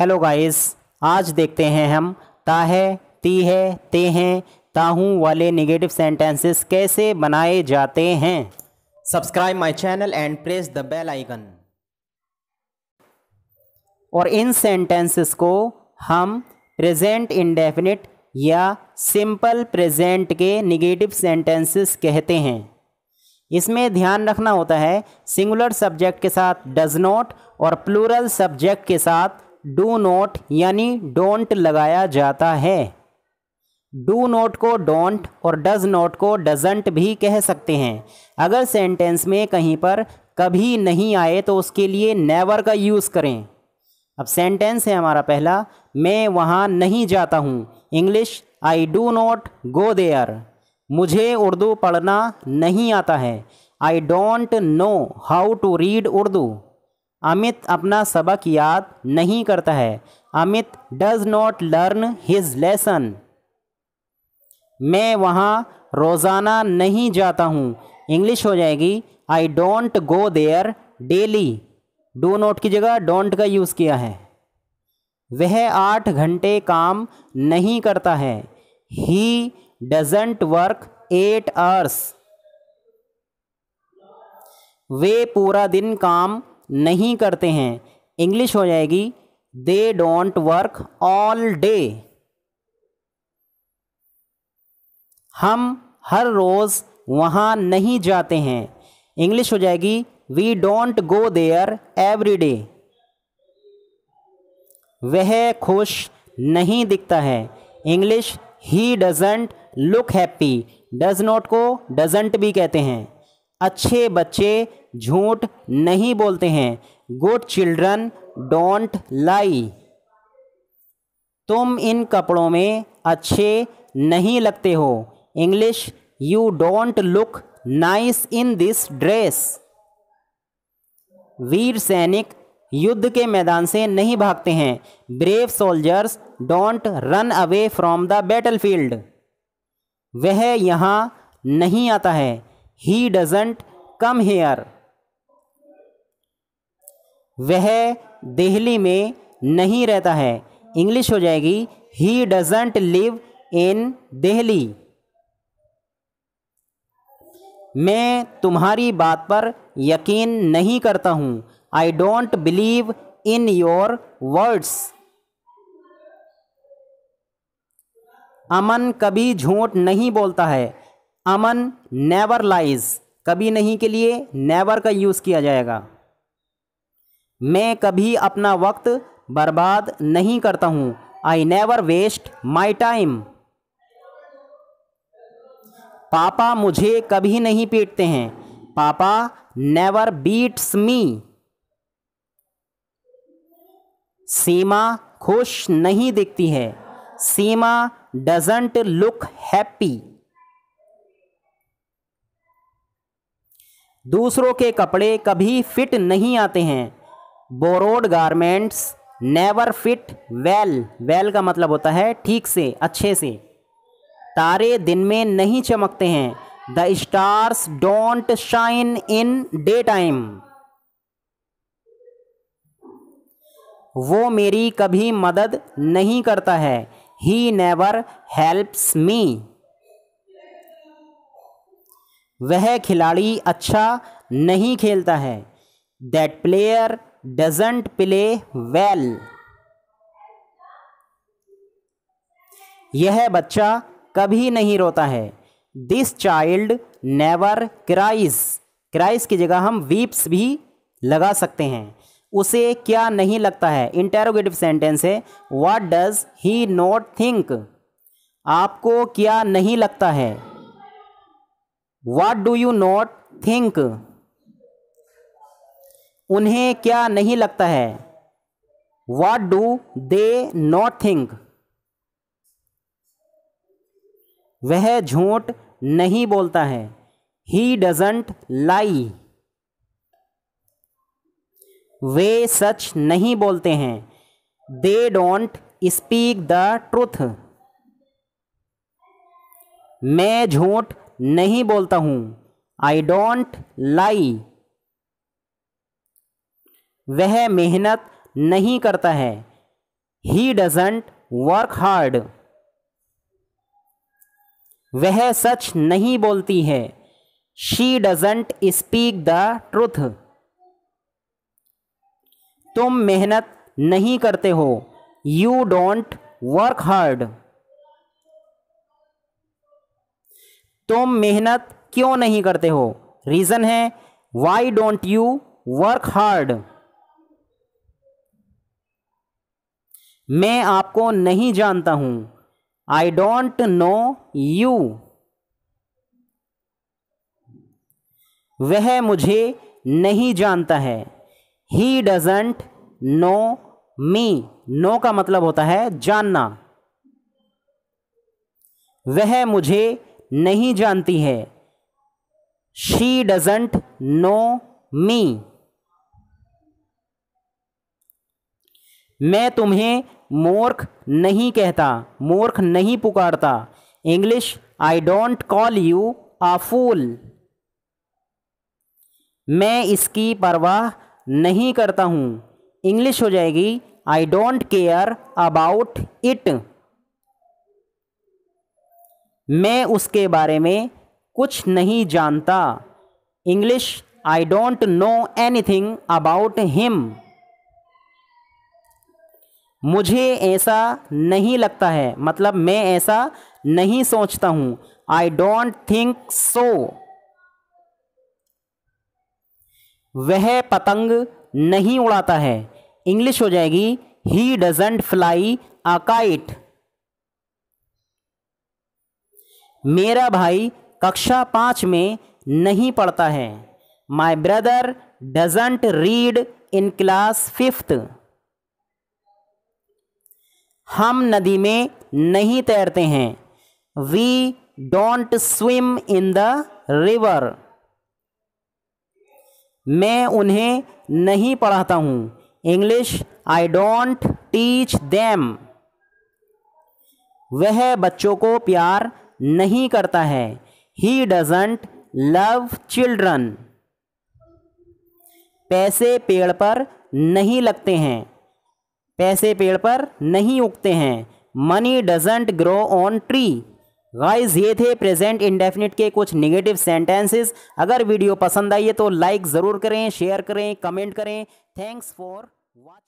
hello guys आज देखते हैं हम ता है ती है ते हैं ताहूँ वाले निगेटिव सेंटेंसेस कैसे बनाए जाते हैं subscribe my channel and press the bell icon और इन सेंटेंसेस को हम प्रेजेंट इंडेफिनिट या सिंपल प्रेजेंट के निगेटिव सेंटेंसेस कहते हैं इसमें ध्यान रखना होता है सिंगुलर सब्जेक्ट के साथ डज नॉट और प्लूरल सब्जेक्ट के साथ डू नोट यानी डोंट लगाया जाता है डू नोट को डोंट और डज नोट को डजेंट भी कह सकते हैं अगर सेंटेंस में कहीं पर कभी नहीं आए तो उसके लिए नेवर का यूज़ करें अब सेंटेंस है हमारा पहला मैं वहाँ नहीं जाता हूँ English I do not go there मुझे उर्दू पढ़ना नहीं आता है I don't know how to read Urdu Amit अपना सबक याद नहीं करता है Amit does not learn his lesson मैं वहाँ रोज़ाना नहीं जाता हूँ इंग्लिश हो जाएगी I don't go there daily do not की जगह डोंट का यूज़ किया है वह आठ घंटे काम नहीं करता है he doesn't work at hours वे पूरा दिन काम नहीं करते हैं इंग्लिश हो जाएगी they don't work all day हम हर रोज़ वहाँ नहीं जाते हैं इंग्लिश हो जाएगी we don't go there every day वह खुश नहीं दिखता है English he doesn't look happy does not को डजेंट भी कहते हैं अच्छे बच्चे झूठ नहीं बोलते हैं गुड चिल्ड्रन डोंट लाई तुम इन कपड़ों में अच्छे नहीं लगते हो English you don't look nice in this dress वीर सैनिक युद्ध के मैदान से नहीं भागते हैं brave soldiers don't run away from the battlefield वह यहाँ नहीं आता है ही डजेंट कम हेयर वह दिल्ली में नहीं रहता है इंग्लिश हो जाएगी he doesn't live in Delhi मैं तुम्हारी बात पर यकीन नहीं करता हूँ I don't believe in your words Aman कभी झूठ नहीं बोलता है अमन नेवर लाइज कभी नहीं के लिए नेवर का यूज़ किया जाएगा मैं कभी अपना वक्त बर्बाद नहीं करता हूँ I never waste my time पापा मुझे कभी नहीं पीटते हैं पापा नेवर बीट्स मी सीमा खुश नहीं दिखती है सीमा डजेंट लुक हैप्पी दूसरों के कपड़े कभी फिट नहीं आते हैं borrowed garments never fit well well का मतलब होता है ठीक से अच्छे से तारे दिन में नहीं चमकते हैं the stars don't shine in day time वो मेरी कभी मदद नहीं करता है ही नेवर हेल्प्स मी वह खिलाड़ी अच्छा नहीं खेलता है that player doesn't play well यह बच्चा कभी नहीं रोता है this child never cries cries की जगह हम वीप्स भी लगा सकते हैं उसे क्या नहीं लगता है इंटेरोगेटिव सेंटेंस है what does he not think आपको क्या नहीं लगता है what do you not think उन्हें क्या नहीं लगता है what do they not think वह झूठ नहीं बोलता है ही डजेंट लाई वे सच नहीं बोलते हैं they don't speak the truth मैं झूठ नहीं बोलता हूं आई डोंट लाई वह मेहनत नहीं करता है ही डजेंट वर्क हार्ड वह सच नहीं बोलती है she doesn't speak the truth तुम मेहनत नहीं करते हो यू डोंट वर्क हार्ड तुम मेहनत क्यों नहीं करते हो रीज़न है why don't you work hard मैं आपको नहीं जानता हूं आई डोंट नो यू वह मुझे नहीं जानता है he doesn't know me know का मतलब होता है जानना वह मुझे नहीं जानती है शी डजेंट नो मी मैं तुम्हें मूर्ख नहीं कहता मूर्ख नहीं पुकारता English I don't call you a fool मैं इसकी परवाह नहीं करता हूँ इंग्लिश हो जाएगी I don't care about it मैं उसके बारे में कुछ नहीं जानता English I don't know anything about him मुझे ऐसा नहीं लगता है मतलब मैं ऐसा नहीं सोचता हूँ आई डोंट थिंक सो वह पतंग नहीं उड़ाता है इंग्लिश हो जाएगी he doesn't fly a kite मेरा भाई कक्षा पाँच में नहीं पढ़ता है my brother doesn't read in class fifth हम नदी में नहीं तैरते हैं we don't swim in the river मैं उन्हें नहीं पढ़ाता हूँ English I don't teach them वह बच्चों को प्यार नहीं करता है ही डजेंट लव चिल्ड्रन पैसे पेड़ पर नहीं लगते हैं पैसे पेड़ पर नहीं उगते हैं money doesn't grow on tree guys ये थे प्रेजेंट इंडेफिनिट के कुछ निगेटिव सेंटेंसेस अगर वीडियो पसंद आई है तो लाइक ज़रूर करें शेयर करें कमेंट करें थैंक्स फॉर वॉच